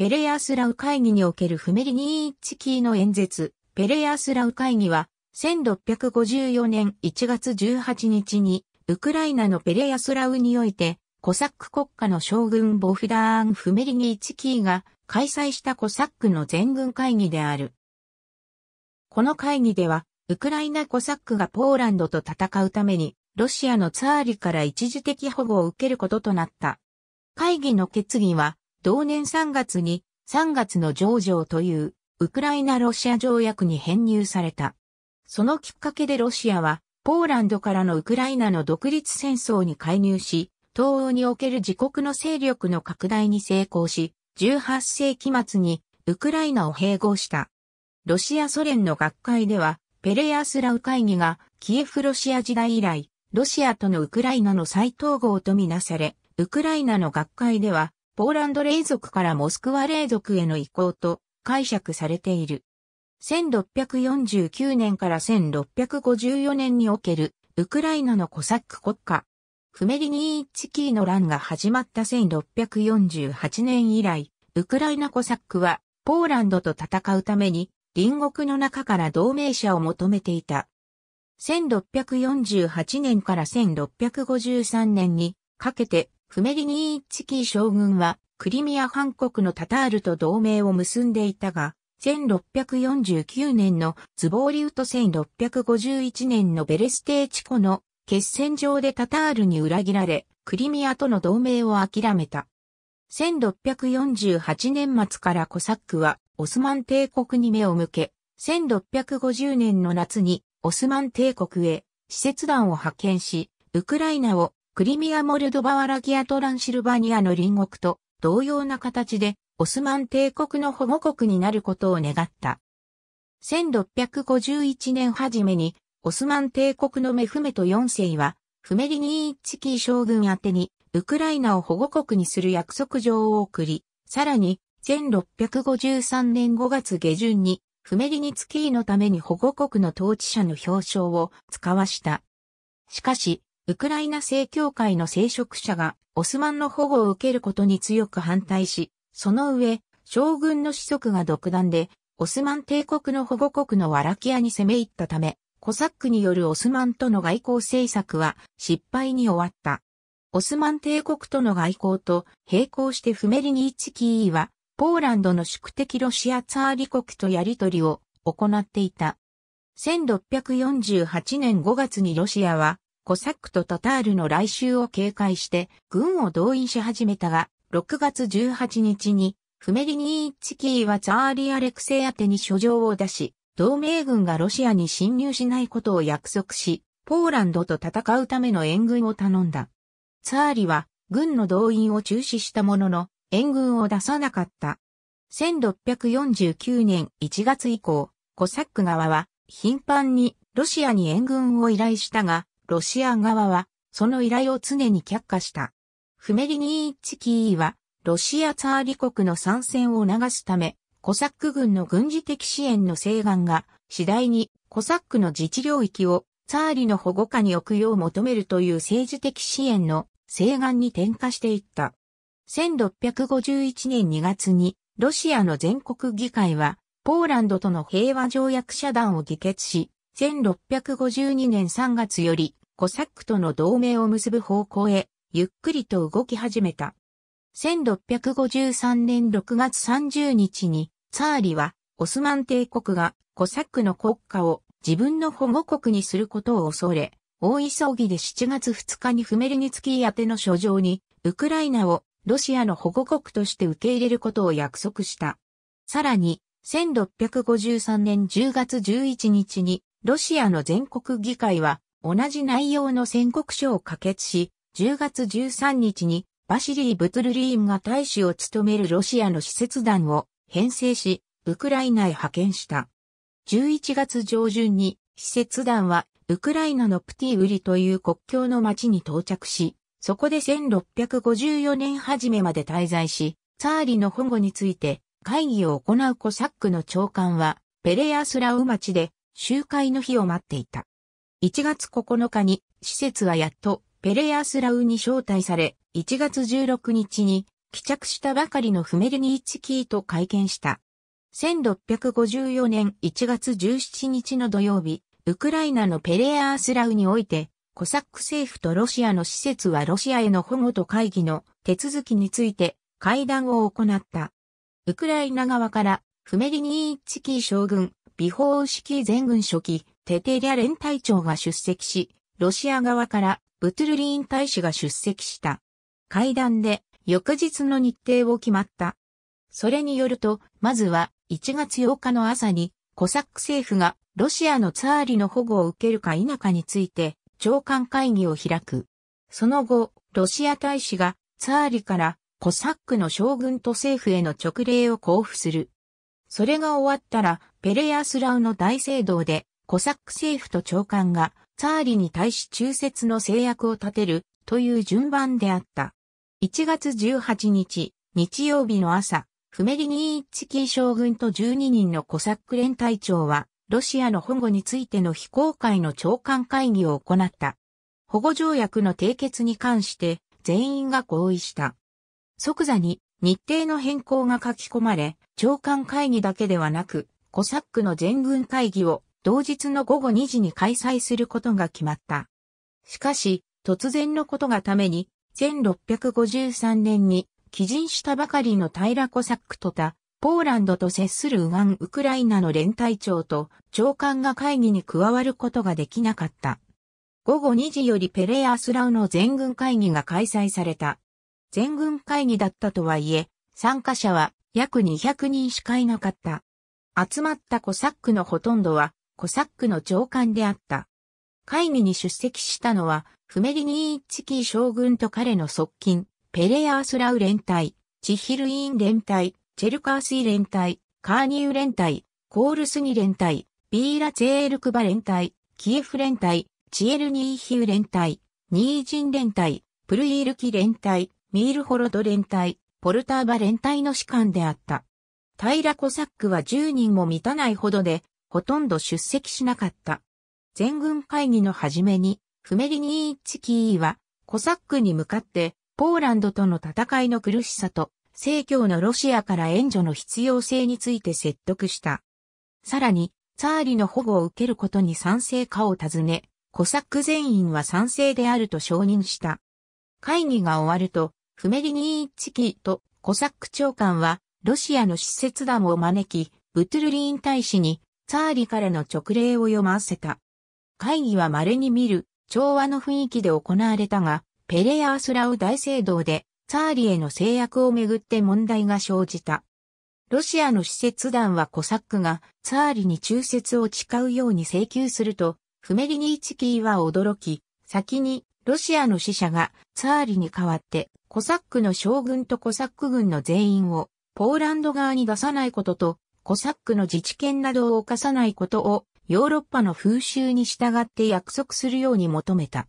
ペレヤスラウ会議におけるフメリニーチキーの演説、ペレヤスラウ会議は、1654年1月18日に、ウクライナのペレヤスラウにおいて、コサック国家の将軍ボフダーン・フメリニーチキーが開催したコサックの全軍会議である。この会議では、ウクライナコサックがポーランドと戦うために、ロシアのツァーリから一時的保護を受けることとなった。会議の決議は、同年3月に3月の上場というウクライナロシア条約に編入された。そのきっかけでロシアはポーランドからのウクライナの独立戦争に介入し、東欧における自国の勢力の拡大に成功し、18世紀末にウクライナを併合した。ロシアソ連の学会では、ペレアスラウ会議がキエフロシア時代以来、ロシアとのウクライナの再統合とみなされ、ウクライナの学会では、ポーランド霊族からモスクワ霊族への移行と解釈されている。1649年から1654年におけるウクライナのコサック国家、フメリニーチキーの乱が始まった1648年以来、ウクライナコサックはポーランドと戦うために隣国の中から同盟者を求めていた。1648年から1653年にかけてフメリニー・チキー将軍は、クリミア半国のタタールと同盟を結んでいたが、1649年のズボーリウト1651年のベレステーチ湖の決戦場でタタールに裏切られ、クリミアとの同盟を諦めた。1648年末からコサックはオスマン帝国に目を向け、1650年の夏にオスマン帝国へ施設団を派遣し、ウクライナをクリミアモルドバワラキアトランシルバニアの隣国と同様な形でオスマン帝国の保護国になることを願った。1651年初めにオスマン帝国のメフメト4世はフメリニーチキー将軍宛てにウクライナを保護国にする約束状を送り、さらに1653年5月下旬にフメリニツキーのために保護国の統治者の表彰を使わした。しかし、ウクライナ正教会の聖職者がオスマンの保護を受けることに強く反対し、その上、将軍の子息が独断で、オスマン帝国の保護国のワラキアに攻め入ったため、コサックによるオスマンとの外交政策は失敗に終わった。オスマン帝国との外交と並行してフメリニーチキーは、ポーランドの宿敵ロシアツァーリ国とやりとりを行っていた。1648年5月にロシアはコサックとタタールの来襲を警戒して軍を動員し始めたが、6月18日にフメリニーチキーはツァーリ・アレクセイ宛に書状を出し、同盟軍がロシアに侵入しないことを約束し、ポーランドと戦うための援軍を頼んだ。ツァーリは軍の動員を中止したものの、援軍を出さなかった。1649年1月以降、コサック側は頻繁にロシアに援軍を依頼したが、ロシア側は、その依頼を常に却下した。フメリニーチキーは、ロシアツァーリ国の参戦を促すため、コサック軍の軍事的支援の請願が、次第にコサックの自治領域をツァーリの保護下に置くよう求めるという政治的支援の請願に転化していった。1651年2月に、ロシアの全国議会は、ポーランドとの平和条約遮断を議決し、1652年3月より、コサックとの同盟を結ぶ方向へ、ゆっくりと動き始めた。1653年6月30日に、ツァーリは、オスマン帝国がコサックの国家を自分の保護国にすることを恐れ、大急ぎで7月2日にフメルニツキー宛ての書状に、ウクライナをロシアの保護国として受け入れることを約束した。さらに、1653年10月11日に、ロシアの全国議会は、同じ内容の宣告書を可決し、10月13日にバシリー・ブトゥルリームが大使を務めるロシアの施設団を編成し、ウクライナへ派遣した。11月上旬に、施設団は、ウクライナのプティウリという国境の町に到着し、そこで1654年初めまで滞在し、ツァーリの保護について会議を行うコサックの長官は、ペレアスラウ町で集会の日を待っていた。1月9日に施設はやっとペレアスラウに招待され、1月16日に帰着したばかりのフメルニーチキーと会見した。1654年1月17日の土曜日、ウクライナのペレアースラウにおいて、コサック政府とロシアの施設はロシアへの保護と会議の手続きについて会談を行った。ウクライナ側から、フメリニーチキー将軍、ビホーシキー全軍初期、テテリャ連隊長が出席し、ロシア側からブトゥルリーン大使が出席した。会談で翌日の日程を決まった。それによると、まずは1月8日の朝にコサック政府がロシアのツァーリの保護を受けるか否かについて長官会議を開く。その後、ロシア大使がツァーリからコサックの将軍と政府への勅令を交付する。それが終わったらペレヤスラウの大聖堂でコサック政府と長官が、ツァーリに対し中説の制約を立てるという順番であった。1月18日、日曜日の朝、フメリニーツキー将軍と12人のコサック連隊長は、ロシアの保護についての非公開の長官会議を行った。保護条約の締結に関して全員が合意した。即座に日程の変更が書き込まれ、長官会議だけではなく、コサックの全軍会議を同日の午後2時に開催することが決まった。しかし、突然のことがために、1653年に、寄人したばかりの平コサックとた、ポーランドと接するウガン・ウクライナの連隊長と長官が会議に加わることができなかった。午後2時よりペレアスラウの全軍会議が開催された。全軍会議だったとはいえ、参加者は約200人しかいなかった。集まったコサックのほとんどはコサックの長官であった。会議に出席したのは、フメリニーチキー将軍と彼の側近、ペレアースラウ連隊、チヒルイーン連隊、チェルカースイ連隊、カーニー連隊、コールスニ連隊、ビーラツェールクバ連隊、キエフ連隊、チエルニーヒウ連隊、ニージン連隊、プルイールキ連隊、ミールホロド連隊、ポルターバ連隊の士官であった。ラコサックは10人も満たないほどで、ほとんど出席しなかった。全軍会議の初めに、フメリニーチキーは、コサックに向かって、ポーランドとの戦いの苦しさと、正教のロシアから援助の必要性について説得した。さらに、ツァーリの保護を受けることに賛成かを尋ね、コサック全員は賛成であると承認した。会議が終わると、フメリニーチキーとコサック長官は、ロシアの施設団を招き、ブトゥルリーン大使にツァーリからの勅令を読ませた。会議は稀に見る、調和の雰囲気で行われたが、ペレアースラウ大聖堂で、ツァーリへの制約をめぐって問題が生じた。ロシアの使節団はコサックがツァーリに忠説を誓うように請求すると、フメリニーチキーは驚き、先にロシアの使者がツァーリに代わってコサックの将軍とコサック軍の全員をポーランド側に出さないこととコサックの自治権などを犯さないことをヨーロッパの風習に従って約束するように求めた。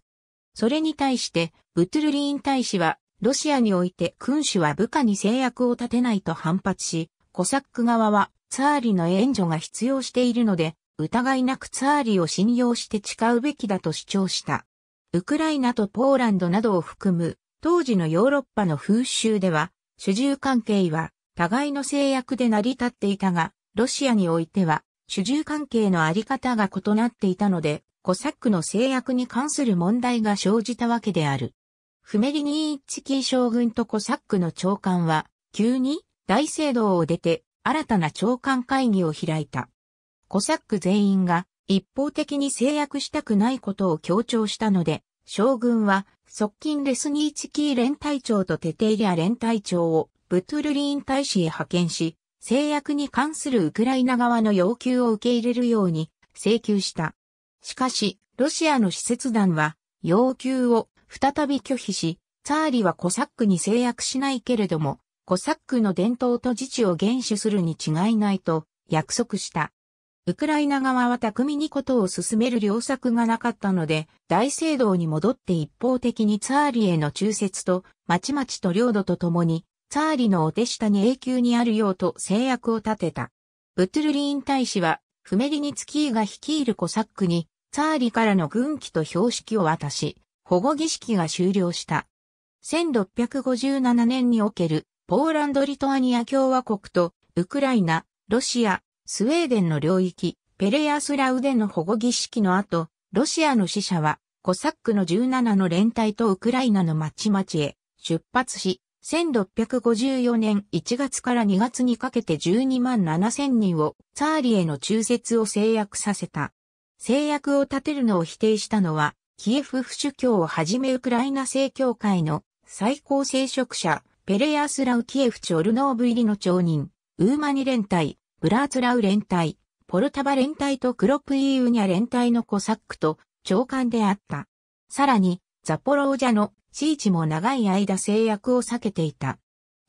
それに対して、ブトゥルリーン大使は、ロシアにおいて君主は部下に制約を立てないと反発し、コサック側は、ツァーリの援助が必要しているので、疑いなくツァーリを信用して誓うべきだと主張した。ウクライナとポーランドなどを含む、当時のヨーロッパの風習では、主従関係は互いの制約で成り立っていたが、ロシアにおいては、主従関係のあり方が異なっていたので、コサックの制約に関する問題が生じたわけである。フメリニーチキー将軍とコサックの長官は、急に大聖堂を出て、新たな長官会議を開いた。コサック全員が一方的に制約したくないことを強調したので、将軍は側近レスニーチキー連隊長とテテイリア連隊長をブトゥルリーン大使へ派遣し、制約に関するウクライナ側の要求を受け入れるように請求した。しかし、ロシアの使節団は要求を再び拒否し、ツァーリはコサックに制約しないけれども、コサックの伝統と自治を厳守するに違いないと約束した。ウクライナ側は巧みにことを進める良策がなかったので、大聖堂に戻って一方的にツァーリへの忠説と、まちまちと領土とともに、ツァーリのお手下に永久にあるようと制約を立てた。ブトゥルリーン大使は、フメリニツキーが率いるコサックに、ツァーリからの軍旗と標識を渡し、保護儀式が終了した。1657年における、ポーランド・リトアニア共和国と、ウクライナ、ロシア、スウェーデンの領域、ペレアスラウでの保護儀式の後、ロシアの死者は、コサックの17の連隊とウクライナの町々へ出発し、1654年1月から2月にかけて12万7千人をツァーリへの中絶を制約させた。制約を立てるのを否定したのは、キエフ府主教をはじめウクライナ正教会の最高聖職者、ペレヤスラウ・キエフ・チョルノーブ入りの町人、ウーマニ連隊、ブラーツラウ連隊、ポルタバ連隊とクロプイーウニャ連隊のコサックと長官であった。さらに、ザポロージャのシーチも長い間制約を避けていた。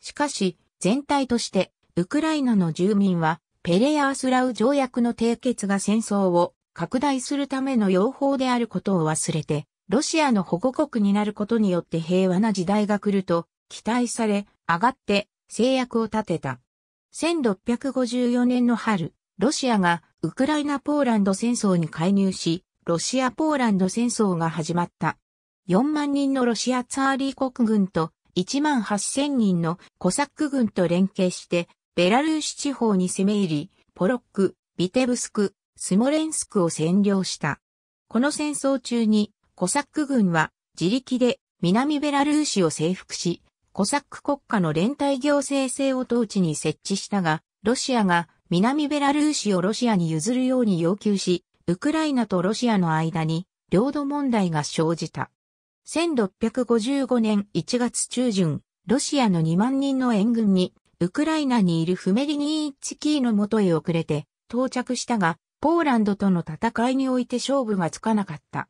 しかし、全体として、ウクライナの住民は、ペレアースラウ条約の締結が戦争を拡大するための用法であることを忘れて、ロシアの保護国になることによって平和な時代が来ると期待され、上がって制約を立てた。1654年の春、ロシアがウクライナ・ポーランド戦争に介入し、ロシア・ポーランド戦争が始まった。4万人のロシアツァーリー国軍と1万8000人のコサック軍と連携して、ベラルーシ地方に攻め入り、ポロック、ビテブスク、スモレンスクを占領した。この戦争中に、コサック軍は自力で南ベラルーシを征服し、コサック国家の連帯行政制を統治に設置したが、ロシアが南ベラルーシをロシアに譲るように要求し、ウクライナとロシアの間に領土問題が生じた。1655年1月中旬、ロシアの2万人の援軍に、ウクライナにいるフメリニーチキーの元へ遅れて到着したが、ポーランドとの戦いにおいて勝負がつかなかった。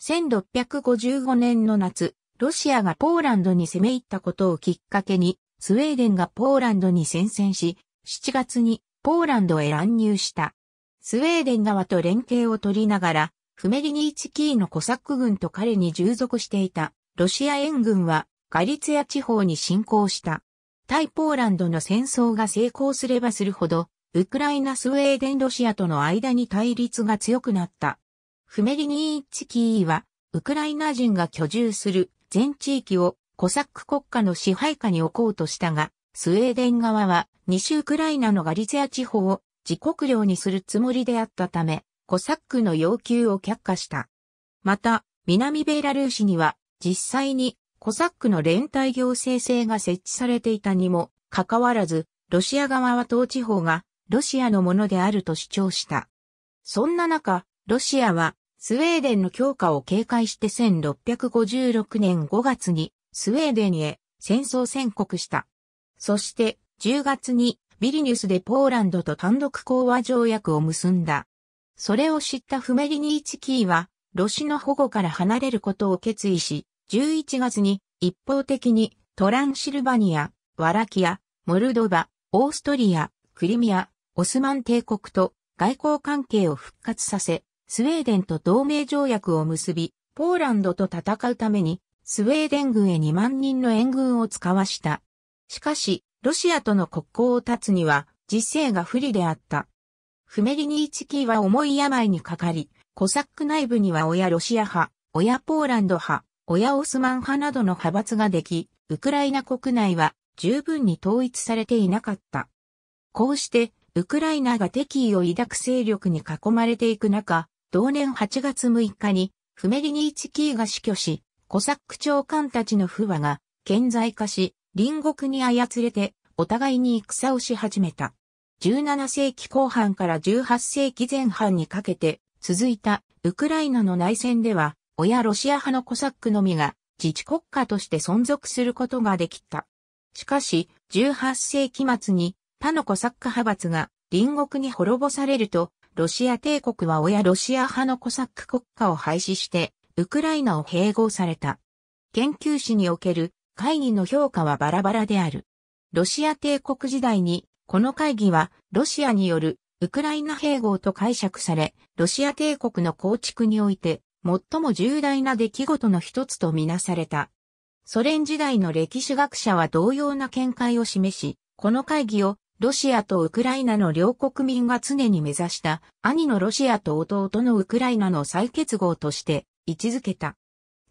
1655年の夏、ロシアがポーランドに攻め入ったことをきっかけに、スウェーデンがポーランドに戦線し、7月にポーランドへ乱入した。スウェーデン側と連携を取りながら、フメリニーチキーのコサック軍と彼に従属していたロシア援軍はガリツヤ地方に侵攻した。対ポーランドの戦争が成功すればするほど、ウクライナスウェーデンロシアとの間に対立が強くなった。フメリニーチキーは、ウクライナ人が居住する全地域をコサック国家の支配下に置こうとしたが、スウェーデン側は西ウクライナのガリツヤ地方を自国領にするつもりであったため、コサックの要求を却下した。また、南ベラルーシには実際にコサックの連帯行政制が設置されていたにもかかわらず、ロシア側は統治法がロシアのものであると主張した。そんな中、ロシアはスウェーデンの強化を警戒して1656年5月にスウェーデンへ戦争宣告した。そして10月にビリニュスでポーランドと単独講和条約を結んだ。それを知ったフメリニーチキーは、ロシの保護から離れることを決意し、11月に一方的にトランシルバニア、ワラキア、モルドバ、オーストリア、クリミア、オスマン帝国と外交関係を復活させ、スウェーデンと同盟条約を結び、ポーランドと戦うために、スウェーデン軍へ2万人の援軍を使わした。しかし、ロシアとの国交を断つには、実勢が不利であった。フメリニーチキーは重い病にかかり、コサック内部には親ロシア派、親ポーランド派、親オスマン派などの派閥ができ、ウクライナ国内は十分に統一されていなかった。こうして、ウクライナが敵意を抱く勢力に囲まれていく中、同年8月6日に、フメリニーチキーが死去し、コサック長官たちの不和が顕在化し、隣国に操れて、お互いに戦をし始めた。17世紀後半から18世紀前半にかけて続いたウクライナの内戦では、親ロシア派のコサックのみが自治国家として存続することができた。しかし、18世紀末に他のコサック派閥が隣国に滅ぼされると、ロシア帝国は親ロシア派のコサック国家を廃止して、ウクライナを併合された。研究史における会議の評価はバラバラである。ロシア帝国時代にこの会議は、ロシアによるウクライナ併合と解釈され、ロシア帝国の構築において、最も重大な出来事の一つとみなされた。ソ連時代の歴史学者は同様な見解を示し、この会議をロシアとウクライナの両国民が常に目指した兄のロシアと弟のウクライナの再結合として位置づけた。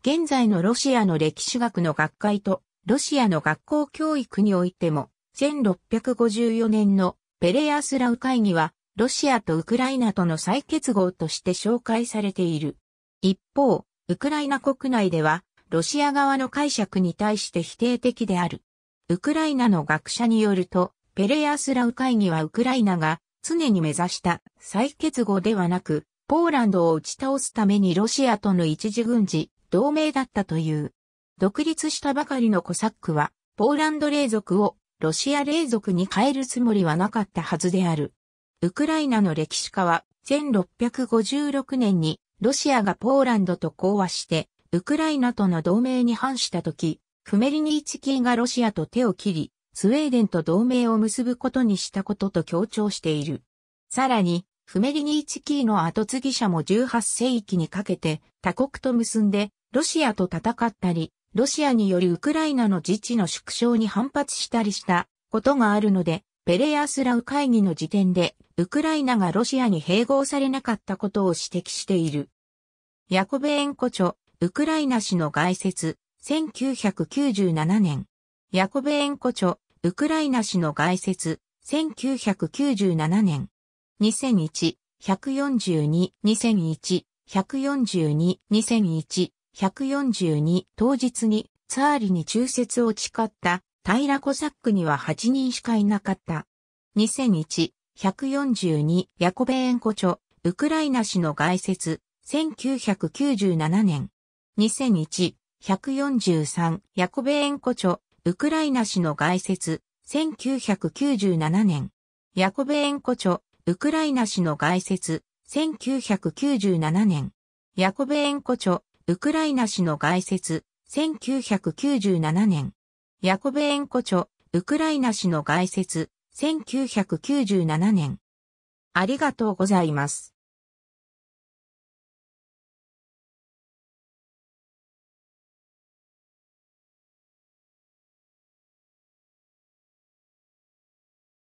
現在のロシアの歴史学の学会とロシアの学校教育においても1654年のペレアスラウ会議は、ロシアとウクライナとの再結合として紹介されている。一方、ウクライナ国内では、ロシア側の解釈に対して否定的である。ウクライナの学者によると、ペレアスラウ会議はウクライナが常に目指した再結合ではなく、ポーランドを打ち倒すためにロシアとの一時軍事同盟だったという。独立したばかりのコサックは、ポーランド霊属をロシア霊属に変えるつもりはなかったはずである。ウクライナの歴史家は、1656年にロシアがポーランドと講和して、ウクライナとの同盟に反した時、フメリニーチキーがロシアと手を切り、スウェーデンと同盟を結ぶことにしたことと強調している。さらに、フメリニーチキーの後継ぎ者も18世紀にかけて他国と結んでロシアと戦ったり、ロシアによるウクライナの自治の縮小に反発したりしたことがあるので、ペレアスラウ会議の時点で、ウクライナがロシアに併合されなかったことを指摘している。ヤコベエンコチョ、ウクライナ氏の概説、1997年。ヤコベエンコチョ、ウクライナ氏の概説、1997年。2001、142、2001、142、2001、142当日にツァーリに中説を誓ったタイラ・コサックには8人しかいなかった。2001、142ヤコベエンコチョウクライナ氏の外説、1997年。2001、143ヤコベエンコチョウクライナ氏の外説、1997年。ヤコベエンコチョウクライナ氏の外説、1997年。ヤコベエンコチ著、ウクライナ市の外説、1997年。ヤコベエンコチョ、ウクライナ市の外説、1997年。ありがとうございます。